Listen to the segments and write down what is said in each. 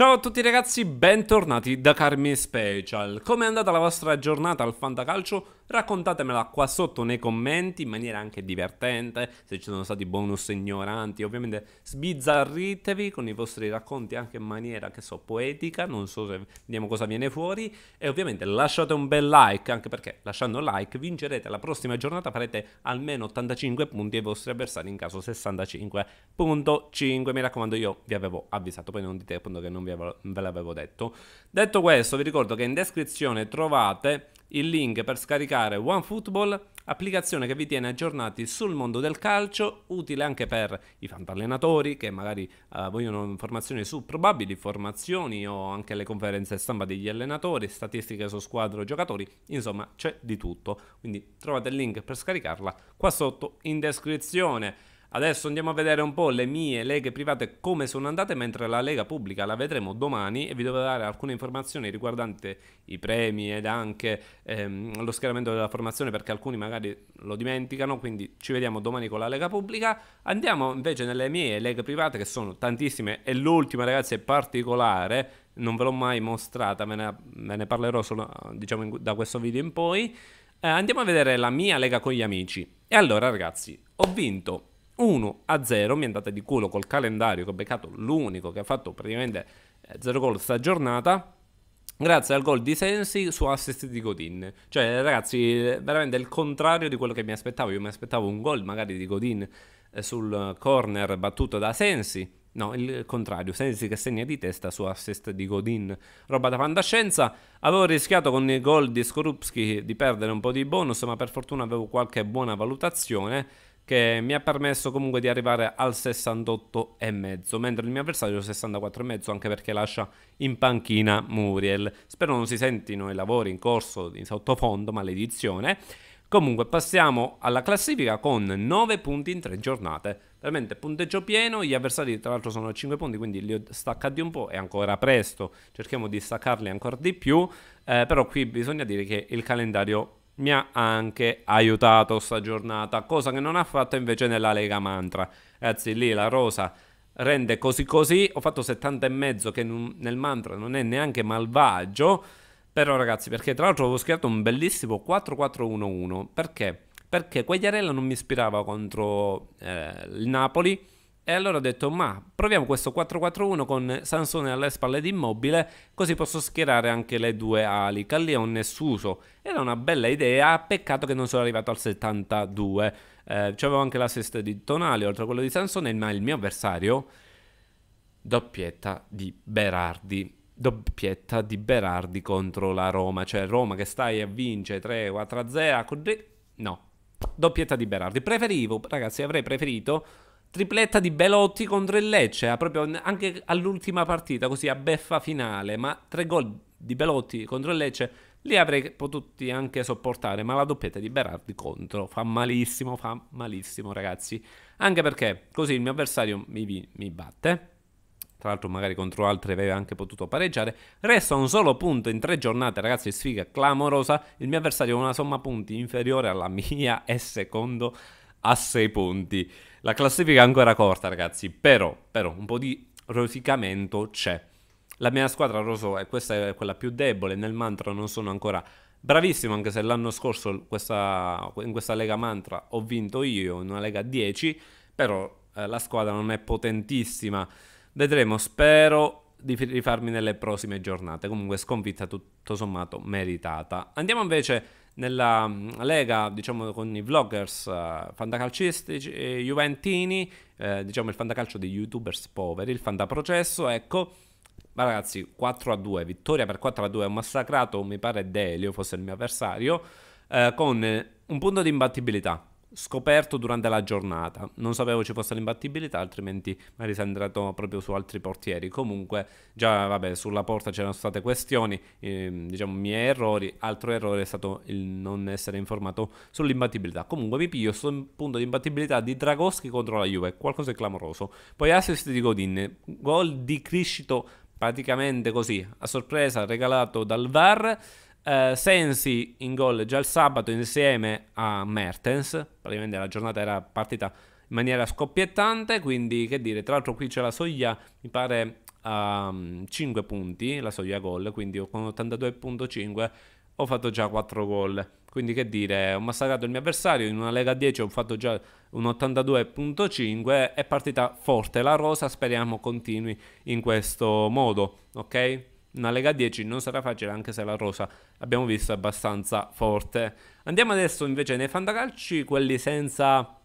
Ciao a tutti ragazzi, bentornati da Carmi Special. Come è andata la vostra giornata al Fantacalcio? Raccontatemela qua sotto nei commenti in maniera anche divertente, se ci sono stati bonus ignoranti, ovviamente sbizzarritevi con i vostri racconti anche in maniera, che so, poetica, non so se vediamo cosa viene fuori e ovviamente lasciate un bel like, anche perché lasciando like vincerete la prossima giornata, farete almeno 85 punti ai vostri avversari, in caso 65.5, mi raccomando io vi avevo avvisato, poi non dite appunto che non vi avevo, ve l'avevo detto. Detto questo vi ricordo che in descrizione trovate il link per scaricare OneFootball, applicazione che vi tiene aggiornati sul mondo del calcio, utile anche per i fantallenatori che magari eh, vogliono informazioni su probabili formazioni o anche le conferenze stampa degli allenatori, statistiche su squadre o giocatori, insomma c'è di tutto. Quindi trovate il link per scaricarla qua sotto in descrizione. Adesso andiamo a vedere un po' le mie leghe private come sono andate, mentre la lega pubblica la vedremo domani e vi dovrò dare alcune informazioni riguardanti i premi ed anche ehm, lo schieramento della formazione perché alcuni magari lo dimenticano, quindi ci vediamo domani con la lega pubblica. Andiamo invece nelle mie leghe private che sono tantissime e l'ultima ragazzi è particolare, non ve l'ho mai mostrata, me ne, me ne parlerò solo diciamo, in, da questo video in poi. Eh, andiamo a vedere la mia lega con gli amici. E allora ragazzi, ho vinto 1 a 0, mi è andata di culo col calendario che ho beccato l'unico che ha fatto praticamente 0 eh, gol sta giornata. Grazie al gol di Sensi su assist di Godin. Cioè, ragazzi, veramente il contrario di quello che mi aspettavo. Io mi aspettavo un gol magari di Godin eh, sul corner battuto da Sensi. No, il contrario, Sensi che segna di testa su assist di Godin, roba da fantascienza. Avevo rischiato con il gol di Skorupski di perdere un po' di bonus, ma per fortuna avevo qualche buona valutazione che mi ha permesso comunque di arrivare al 68,5, mentre il mio avversario è 64,5 anche perché lascia in panchina Muriel. Spero non si sentino i lavori in corso in sottofondo, maledizione. Comunque passiamo alla classifica con 9 punti in 3 giornate. Veramente punteggio pieno, gli avversari tra l'altro sono a 5 punti, quindi li ho staccati un po', è ancora presto, cerchiamo di staccarli ancora di più, eh, però qui bisogna dire che il calendario mi ha anche aiutato sta giornata, cosa che non ha fatto invece nella Lega Mantra. Ragazzi, lì la rosa rende così così, ho fatto e mezzo che nel Mantra non è neanche malvagio, però ragazzi, perché tra l'altro avevo schierato un bellissimo 4-4-1-1, perché? Perché Quagliarella non mi ispirava contro eh, il Napoli, e allora ho detto, ma proviamo questo 4-4-1 con Sansone alle spalle di Immobile, così posso schierare anche le due ali, Callion e Suso. Era una bella idea, peccato che non sono arrivato al 72. Eh, c'avevo anche l'assist di Tonali, oltre a quello di Sansone, ma il mio avversario, doppietta di Berardi. Doppietta di Berardi contro la Roma, cioè Roma che stai a vince 3-4-0, no. Doppietta di Berardi. Preferivo, ragazzi, avrei preferito tripletta di Belotti contro il Lecce, proprio anche all'ultima partita, così a beffa finale, ma tre gol di Belotti contro il Lecce li avrei potuti anche sopportare, ma la doppietta di Berardi contro fa malissimo, fa malissimo ragazzi, anche perché così il mio avversario mi, mi batte. Tra l'altro magari contro altri aveva anche potuto pareggiare. Resta un solo punto in tre giornate, ragazzi, sfiga clamorosa. Il mio avversario ha una somma punti inferiore alla mia e secondo a 6 punti. La classifica è ancora corta, ragazzi, però, però un po' di rosicamento c'è. La mia squadra Rosso, e questa è quella più debole, nel mantra non sono ancora bravissimo, anche se l'anno scorso questa, in questa Lega Mantra ho vinto io, in una Lega 10, però eh, la squadra non è potentissima. Vedremo, spero di rifarmi nelle prossime giornate. Comunque sconfitta tutto sommato meritata. Andiamo invece nella lega, diciamo, con i vloggers uh, fantacalcistici e eh, juventini, eh, diciamo il fantacalcio dei youtubers poveri, il fantaprocesso, ecco. Ma ragazzi, 4 a 2, vittoria per 4 a 2, ho massacrato, mi pare Delio fosse il mio avversario, eh, con un punto di imbattibilità scoperto durante la giornata. Non sapevo ci fosse l'imbattibilità, altrimenti mi sarei andato proprio su altri portieri. Comunque, già vabbè, sulla porta c'erano state questioni, ehm, diciamo miei errori. Altro errore è stato il non essere informato sull'imbattibilità. Comunque, vi piglio sto punto di imbattibilità di Dragoschi contro la Juve, qualcosa di clamoroso. Poi assist di Godin, gol di Criscito praticamente così, a sorpresa, regalato dal VAR. Uh, Sensi in gol già il sabato insieme a Mertens, praticamente la giornata era partita in maniera scoppiettante, quindi che dire, tra l'altro qui c'è la soglia, mi pare a um, 5 punti, la soglia gol, quindi con 82.5 ho fatto già 4 gol. Quindi che dire, ho massacrato il mio avversario, in una Lega 10 ho fatto già un 82.5, è partita forte la rosa, speriamo continui in questo modo, ok? una Lega 10 non sarà facile anche se la rosa l'abbiamo visto è abbastanza forte. Andiamo adesso invece nei fantacalci, quelli senza,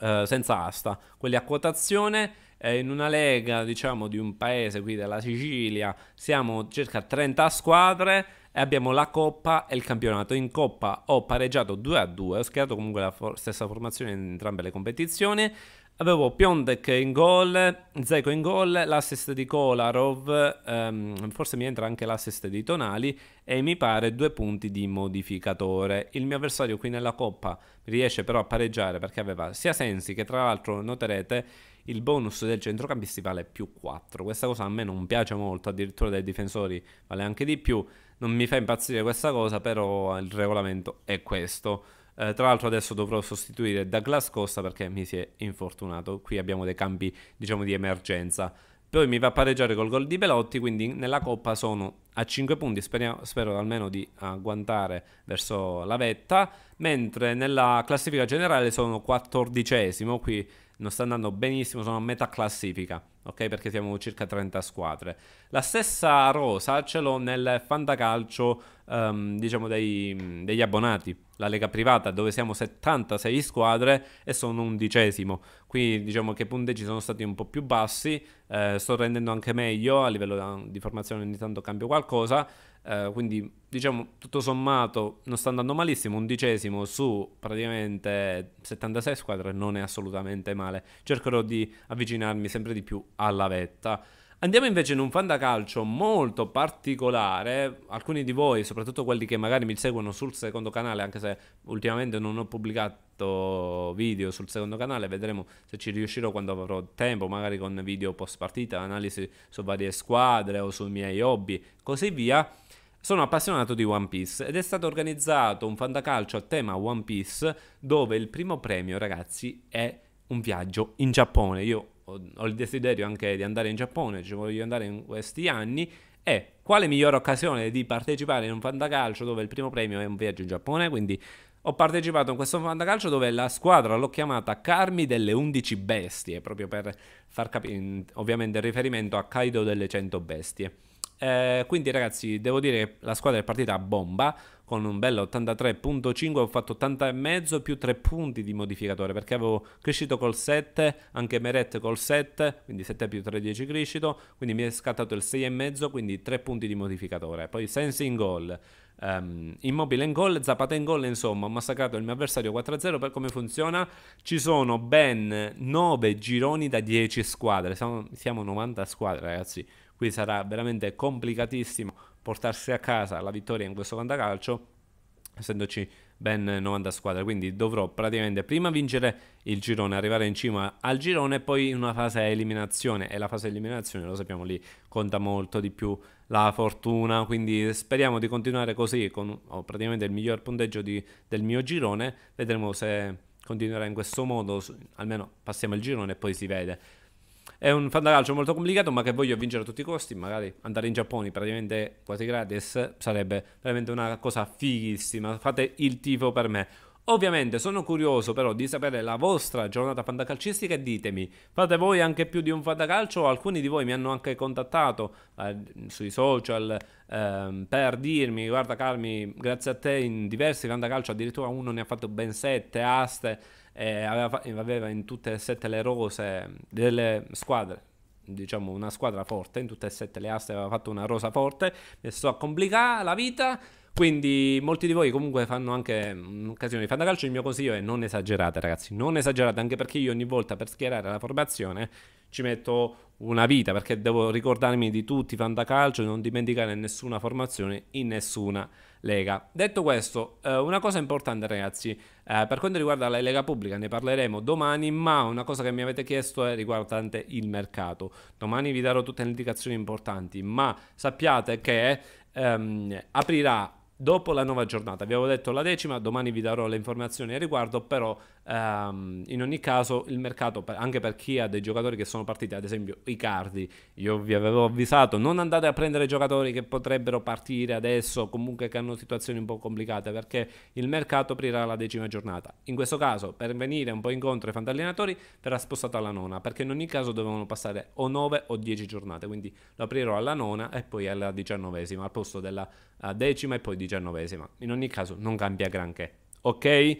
eh, senza asta, quelli a quotazione. Eh, in una lega diciamo di un paese qui della Sicilia siamo circa 30 squadre e abbiamo la coppa e il campionato. In coppa ho pareggiato 2 a 2, ho schierato comunque la for- stessa formazione in entrambe le competizioni. Avevo Piontek in gol, Zeko in gol, l'assist di Kolarov, ehm, forse mi entra anche l'assist di Tonali e mi pare due punti di modificatore. Il mio avversario qui nella coppa riesce però a pareggiare perché aveva sia Sensi che tra l'altro noterete il bonus del centrocampista vale più 4. Questa cosa a me non piace molto, addirittura dai difensori vale anche di più. Non mi fa impazzire questa cosa, però il regolamento è questo. Eh, tra l'altro adesso dovrò sostituire Douglas Costa perché mi si è infortunato. Qui abbiamo dei campi, diciamo di emergenza. Poi mi va a pareggiare col gol di Pelotti, quindi nella Coppa sono a 5 punti, speriamo, spero almeno di agguantare verso la vetta, mentre nella classifica generale sono 14 qui non sta andando benissimo, sono a metà classifica, ok? Perché siamo circa 30 squadre. La stessa rosa ce l'ho nel fantacalcio, um, diciamo, dei, degli abbonati, la lega privata, dove siamo 76 squadre e sono undicesimo. Qui diciamo che i punteggi sono stati un po' più bassi, eh, sto rendendo anche meglio a livello eh, di formazione, ogni tanto cambio qualcosa, eh, quindi diciamo tutto sommato non sta andando malissimo, undicesimo su praticamente 76 squadre non è assolutamente male, cercherò di avvicinarmi sempre di più alla vetta. Andiamo invece in un fantacalcio molto particolare. Alcuni di voi, soprattutto quelli che magari mi seguono sul secondo canale, anche se ultimamente non ho pubblicato video sul secondo canale, vedremo se ci riuscirò quando avrò tempo, magari con video post partita, analisi su varie squadre o sui miei hobby, così via. Sono appassionato di One Piece ed è stato organizzato un fantacalcio a tema One Piece dove il primo premio, ragazzi, è un viaggio in Giappone. Io ho, ho il desiderio anche di andare in Giappone, ci voglio andare in questi anni, e quale migliore occasione di partecipare in un fantacalcio dove il primo premio è un viaggio in Giappone, quindi ho partecipato a questo fantacalcio dove la squadra l'ho chiamata Carmi delle 11 bestie, proprio per far capire ovviamente il riferimento a Kaido delle 100 bestie. Eh, quindi ragazzi, devo dire che la squadra è partita a bomba con un bello 83.5, ho fatto 80,5 più 3 punti di modificatore perché avevo crescito col 7, anche Meret col 7, quindi 7 più 3 10 crescito, quindi mi è scattato il 6,5, quindi 3 punti di modificatore. Poi Sensi in gol, um, ehm, Immobile in gol, Zapata in gol, insomma ho massacrato il mio avversario 4-0 per come funziona. Ci sono ben 9 gironi da 10 squadre, siamo, siamo 90 squadre ragazzi Qui sarà veramente complicatissimo portarsi a casa la vittoria in questo fantacalcio, essendoci ben 90 squadre. Quindi dovrò praticamente prima vincere il girone, arrivare in cima al girone e poi una fase a eliminazione. E la fase a eliminazione, lo sappiamo lì, conta molto di più la fortuna. Quindi speriamo di continuare così con oh, praticamente il miglior punteggio di, del mio girone. Vedremo se continuerà in questo modo, almeno passiamo il girone e poi si vede. È un fantacalcio molto complicato, ma che voglio vincere a tutti i costi. Magari andare in Giappone praticamente quasi gratis sarebbe veramente una cosa fighissima. Fate il tifo per me. Ovviamente sono curioso però di sapere la vostra giornata fantacalcistica e ditemi, fate voi anche più di un fantacalcio? Alcuni di voi mi hanno anche contattato eh, sui social eh, per dirmi, guarda Carmi, grazie a te in diversi fantacalcio, addirittura uno ne ha fatto ben sette aste, eh, aveva, aveva, in tutte e sette le rose delle squadre diciamo una squadra forte in tutte e sette le aste aveva fatto una rosa forte mi sto a complicare la vita quindi molti di voi comunque fanno anche un'occasione di fantacalcio. Il mio consiglio è non esagerate, ragazzi. Non esagerate, anche perché io ogni volta per schierare la formazione ci metto una vita, perché devo ricordarmi di tutti i fantacalcio non dimenticare nessuna formazione in nessuna Lega. Detto questo, eh, una cosa importante ragazzi, eh, per quanto riguarda la Lega Pubblica ne parleremo domani, ma una cosa che mi avete chiesto è riguardante il mercato. Domani vi darò tutte le indicazioni importanti, ma sappiate che ehm, aprirà dopo la nuova giornata. Vi avevo detto la decima, domani vi darò le informazioni a riguardo, però Um, in ogni caso, il mercato, anche per chi ha dei giocatori che sono partiti, ad esempio Icardi, io vi avevo avvisato, non andate a prendere giocatori che potrebbero partire adesso, comunque che hanno situazioni un po' complicate, perché il mercato aprirà la decima giornata. In questo caso, per venire un po' incontro ai fantallenatori, verrà spostato alla nona, perché in ogni caso dovevano passare o 9 o 10 giornate, quindi lo aprirò alla nona e poi alla diciannovesima, al posto della eh, decima e poi diciannovesima. In ogni caso non cambia granché, ok?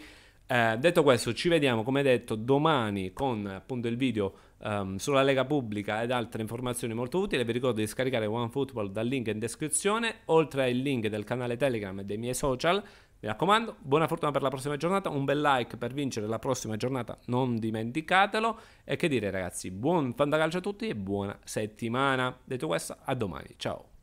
Eh, detto questo, ci vediamo come detto domani con appunto il video um, sulla Lega Pubblica ed altre informazioni molto utili. Vi ricordo di scaricare OneFootball dal link in descrizione, oltre al link del canale Telegram e dei miei social. Mi raccomando, buona fortuna per la prossima giornata, un bel like per vincere la prossima giornata, non dimenticatelo. E che dire ragazzi, buon fantacalcio a tutti e buona settimana. Detto questo, a domani, ciao.